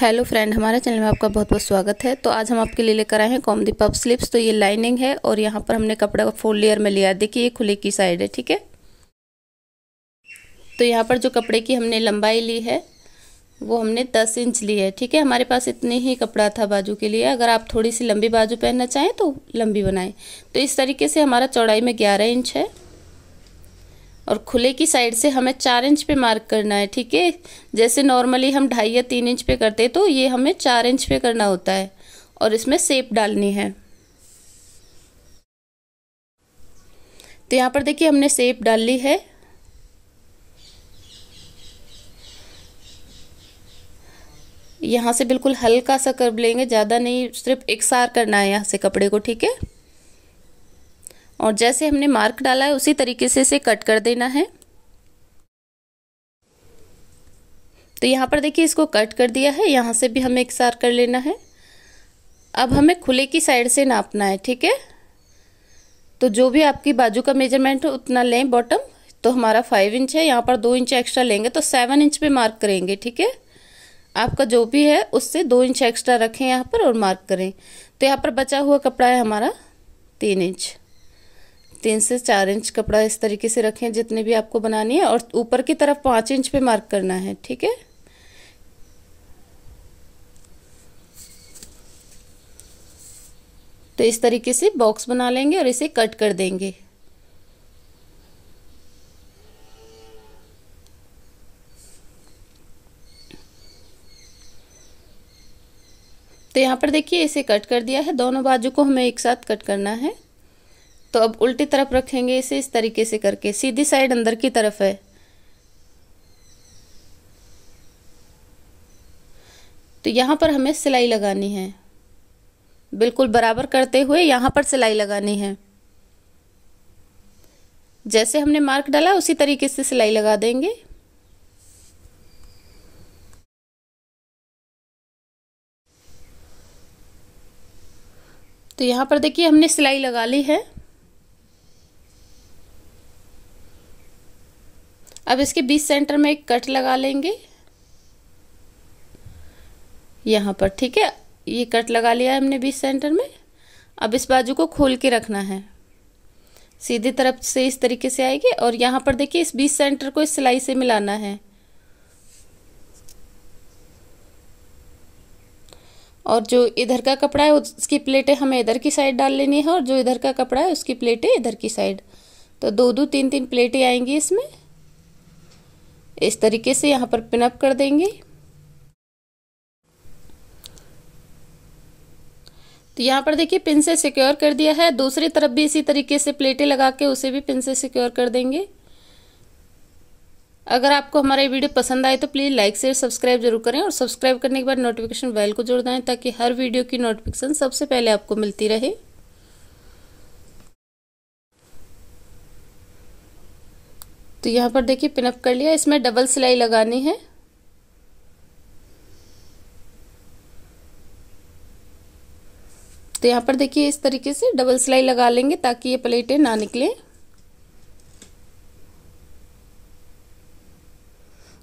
hello friend हमारे channel में आपका बहुत बहुत स्वागत है तो आज हम आपके लिए लेकर आए हैं कॉम पप स्लिप्स तो ये लाइनिंग है और यहाँ पर हमने कपड़ा का फोर लेयर में लिया देखिए ये खुले की साइड है ठीक है तो यहाँ पर जो कपड़े की हमने लंबाई ली है वो हमने दस इंच ली है ठीक है हमारे पास इतने ही कपड़ा था बाजू के लिए अगर आप थोड़ी सी लंबी बाजू पहनना चाहें तो लंबी बनाएं तो इस तरीके से हमारा चौड़ाई में ग्यारह इंच है और खुले की साइड से हमें चार इंच पे मार्क करना है ठीक है जैसे नॉर्मली हम ढाई या तीन इंच पे करते तो ये हमें चार इंच पे करना होता है और इसमें सेप डालनी है तो यहाँ पर देखिए हमने सेप डाल ली है यहाँ से बिल्कुल हल्का सा कर्व लेंगे ज़्यादा नहीं सिर्फ एक सार करना है यहाँ से कपड़े को ठीक है और जैसे हमने मार्क डाला है उसी तरीके से इसे कट कर देना है तो यहाँ पर देखिए इसको कट कर दिया है यहाँ से भी हमें एक सार कर लेना है अब हमें खुले की साइड से नापना है ठीक है तो जो भी आपकी बाजू का मेजरमेंट हो उतना लें बॉटम तो हमारा फाइव इंच है यहाँ पर दो इंच एक्स्ट्रा लेंगे तो सेवन इंच पे मार्क करेंगे ठीक है आपका जो भी है उससे दो इंच एक्स्ट्रा रखें यहाँ पर और मार्क करें तो यहाँ पर बचा हुआ कपड़ा है हमारा तीन इंच तीन से चार इंच कपड़ा इस तरीके से रखें जितने भी आपको बनानी है और ऊपर की तरफ पाँच इंच पे मार्क करना है ठीक है तो इस तरीके से बॉक्स बना लेंगे और इसे कट कर देंगे तो यहाँ पर देखिए इसे कट कर दिया है दोनों बाजू को हमें एक साथ कट करना है तो अब उल्टी तरफ रखेंगे इसे इस तरीके से करके सीधी साइड अंदर की तरफ है तो यहाँ पर हमें सिलाई लगानी है बिल्कुल बराबर करते हुए यहाँ पर सिलाई लगानी है जैसे हमने मार्क डाला उसी तरीके से सिलाई लगा देंगे तो यहाँ पर देखिए हमने सिलाई लगा ली है अब इसके बीच सेंटर में एक कट लगा लेंगे यहाँ पर ठीक है ये कट लगा लिया है हमने बीच सेंटर में अब इस बाजू को खोल के रखना है सीधी तरफ से इस तरीके से आएगी और यहाँ पर देखिए इस बीच सेंटर को इस सिलाई से मिलाना है और जो इधर का कपड़ा है उसकी प्लेटें हमें इधर की साइड डाल लेनी है और जो इधर का कपड़ा है उसकी प्लेटें इधर की साइड तो दो दो तीन तीन प्लेटें आएंगी इसमें इस तरीके से यहाँ पर पिनअप कर देंगे तो यहाँ पर देखिए पिन से सिक्योर कर दिया है दूसरी तरफ भी इसी तरीके से प्लेटें लगा के उसे भी पिन से सिक्योर कर देंगे अगर आपको हमारा ये वीडियो पसंद आए तो प्लीज़ लाइक शेयर सब्सक्राइब जरूर करें और सब्सक्राइब करने के बाद नोटिफिकेशन बेल को जोड़ दें ताकि हर वीडियो की नोटिफिकेशन सबसे पहले आपको मिलती रहे तो यहाँ पर देखिए पिनअप कर लिया इसमें डबल सिलाई लगानी है तो यहाँ पर देखिए इस तरीके से डबल सिलाई लगा लेंगे ताकि ये प्लेटें ना निकले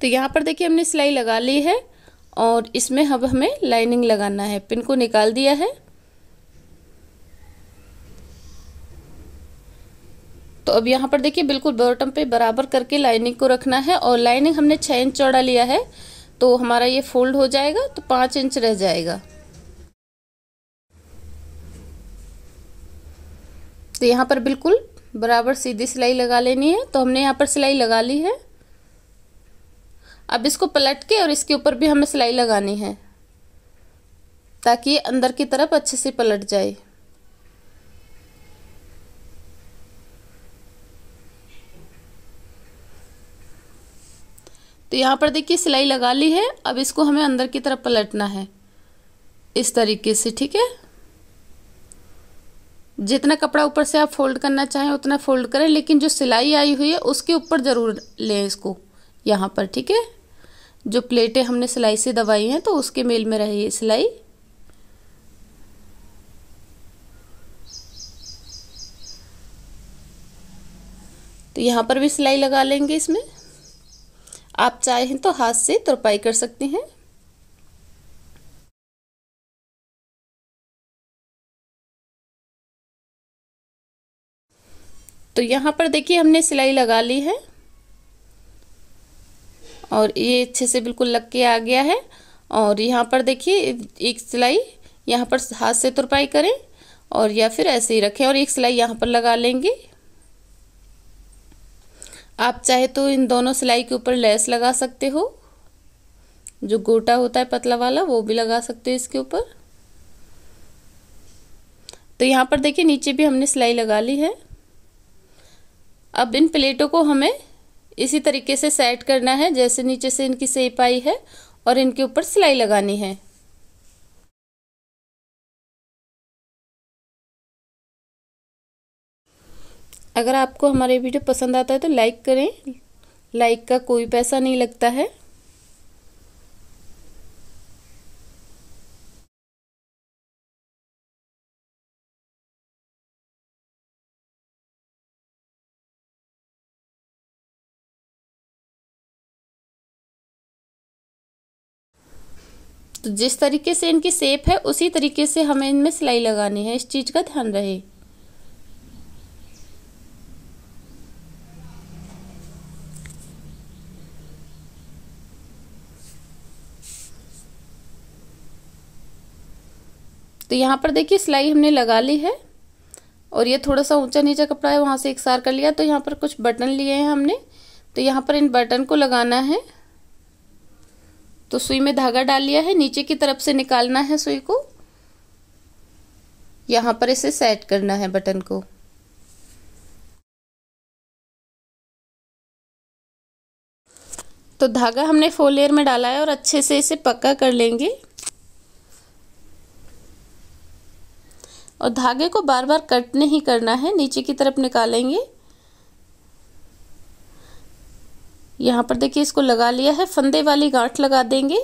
तो यहाँ पर देखिए हमने सिलाई लगा ली है और इसमें अब हमें लाइनिंग लगाना है पिन को निकाल दिया है तो अब यहाँ पर देखिए बिल्कुल बॉटम पे बराबर करके लाइनिंग को रखना है और लाइनिंग हमने छः इंच चौड़ा लिया है तो हमारा ये फोल्ड हो जाएगा तो पाँच इंच रह जाएगा तो यहाँ पर बिल्कुल बराबर सीधी सिलाई लगा लेनी है तो हमने यहाँ पर सिलाई लगा ली है अब इसको पलट के और इसके ऊपर भी हमें सिलाई लगानी है ताकि अंदर की तरफ अच्छे से पलट जाए तो यहाँ पर देखिए सिलाई लगा ली है अब इसको हमें अंदर की तरफ पलटना है इस तरीके से ठीक है जितना कपड़ा ऊपर से आप फोल्ड करना चाहें उतना फोल्ड करें लेकिन जो सिलाई आई हुई है उसके ऊपर ज़रूर लें इसको यहाँ पर ठीक है जो प्लेटें हमने सिलाई से दबाई हैं तो उसके मेल में रहे सिलाई तो यहाँ पर भी सिलाई लगा लेंगे इसमें आप चाहें तो हाथ से तुरपाई कर सकते हैं तो यहाँ पर देखिए हमने सिलाई लगा ली है और ये अच्छे से बिल्कुल लग के आ गया है और यहाँ पर देखिए एक सिलाई यहाँ पर हाथ से तुरपाई करें और या फिर ऐसे ही रखें और एक सिलाई यहाँ पर लगा लेंगे आप चाहे तो इन दोनों सिलाई के ऊपर लेस लगा सकते हो जो गोटा होता है पतला वाला वो भी लगा सकते हो इसके ऊपर तो यहाँ पर देखिए नीचे भी हमने सिलाई लगा ली है अब इन प्लेटों को हमें इसी तरीके से सेट करना है जैसे नीचे से इनकी सेप आई है और इनके ऊपर सिलाई लगानी है अगर आपको हमारे वीडियो पसंद आता है तो लाइक करें लाइक का कोई पैसा नहीं लगता है तो जिस तरीके से इनकी सेप है उसी तरीके से हमें इनमें सिलाई लगानी है इस चीज़ का ध्यान रहे तो यहाँ पर देखिए सिलाई हमने लगा ली है और ये थोड़ा सा ऊंचा नीचा कपड़ा है वहाँ से एक सार कर लिया तो यहाँ पर कुछ बटन लिए हैं हमने तो यहाँ पर इन बटन को लगाना है तो सुई में धागा डाल लिया है नीचे की तरफ से निकालना है सुई को यहाँ पर इसे सेट करना है बटन को तो धागा हमने फोर लेयर में डाला है और अच्छे से इसे पक्का कर लेंगे और धागे को बार बार कट नहीं करना है नीचे की तरफ निकालेंगे यहाँ पर देखिए इसको लगा लिया है फंदे वाली गांठ लगा देंगे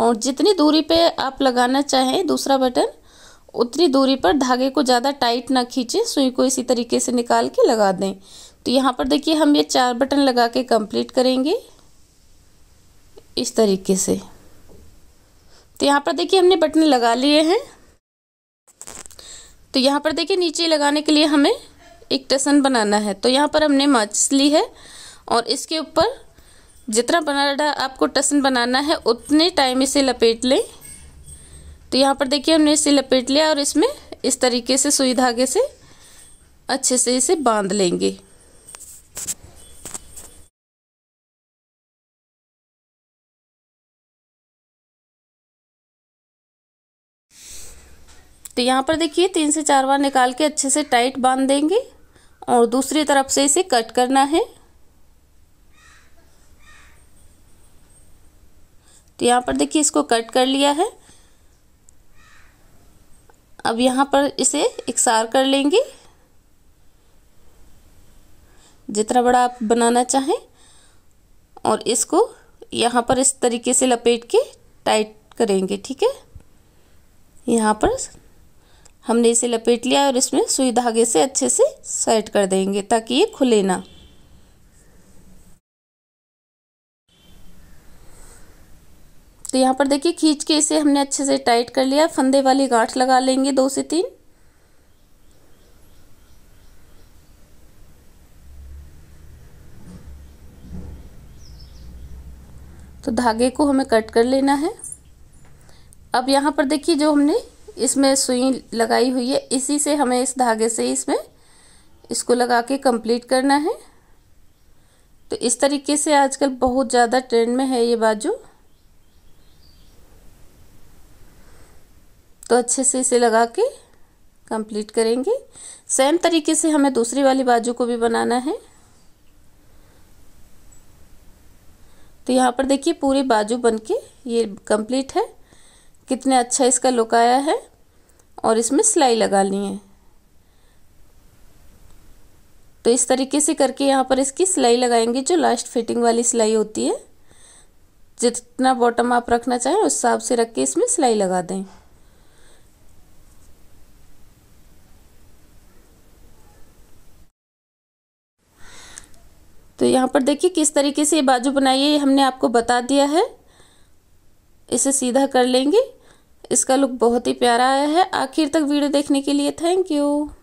और जितनी दूरी पे आप लगाना चाहें दूसरा बटन उतनी दूरी पर धागे को ज़्यादा टाइट ना खींचें सुई को इसी तरीके से निकाल के लगा दें तो यहाँ पर देखिए हम ये चार बटन लगा के कंप्लीट करेंगे इस तरीके से तो यहाँ पर देखिए हमने बटन लगा लिए हैं तो यहाँ पर देखिए नीचे लगाने के लिए हमें एक टसन बनाना है तो यहाँ पर हमने माचिस ली है और इसके ऊपर जितना बना आपको टसन बनाना है उतने टाइम इसे लपेट लें तो यहाँ पर देखिए हमने इसे लपेट लिया और इसमें इस तरीके से सुई धागे से अच्छे से इसे बांध लेंगे तो यहाँ पर देखिए तीन से चार बार निकाल के अच्छे से टाइट बांध देंगे और दूसरी तरफ से इसे कट करना है तो यहाँ पर देखिए इसको कट कर लिया है अब यहाँ पर इसे इकसार कर लेंगे जितना बड़ा आप बनाना चाहें और इसको यहाँ पर इस तरीके से लपेट के टाइट करेंगे ठीक है यहाँ पर हमने इसे लपेट लिया और इसमें सुई धागे से अच्छे से सेट कर देंगे ताकि ये खुले ना तो यहाँ पर देखिए खींच के इसे हमने अच्छे से टाइट कर लिया फंदे वाली गांठ लगा लेंगे दो से तीन तो धागे को हमें कट कर लेना है अब यहाँ पर देखिए जो हमने इसमें सुई लगाई हुई है इसी से हमें इस धागे से इसमें इसको लगा के कंप्लीट करना है तो इस तरीके से आजकल बहुत ज़्यादा ट्रेंड में है ये बाजू तो अच्छे से इसे लगा के कंप्लीट करेंगे सेम तरीके से हमें दूसरी वाली बाजू को भी बनाना है तो यहाँ पर देखिए पूरी बाजू बन के ये कंप्लीट है कितने अच्छा इसका लुक आया है और इसमें सिलाई लगा ली है तो इस तरीके से करके यहाँ पर इसकी सिलाई लगाएंगे जो लास्ट फिटिंग वाली सिलाई होती है जितना बॉटम आप रखना चाहें उस हिसाब से रख के इसमें सिलाई लगा दें तो यहाँ पर देखिए किस तरीके से ये बाजू बनाइए हमने आपको बता दिया है इसे सीधा कर लेंगे इसका लुक बहुत ही प्यारा आया है आखिर तक वीडियो देखने के लिए थैंक यू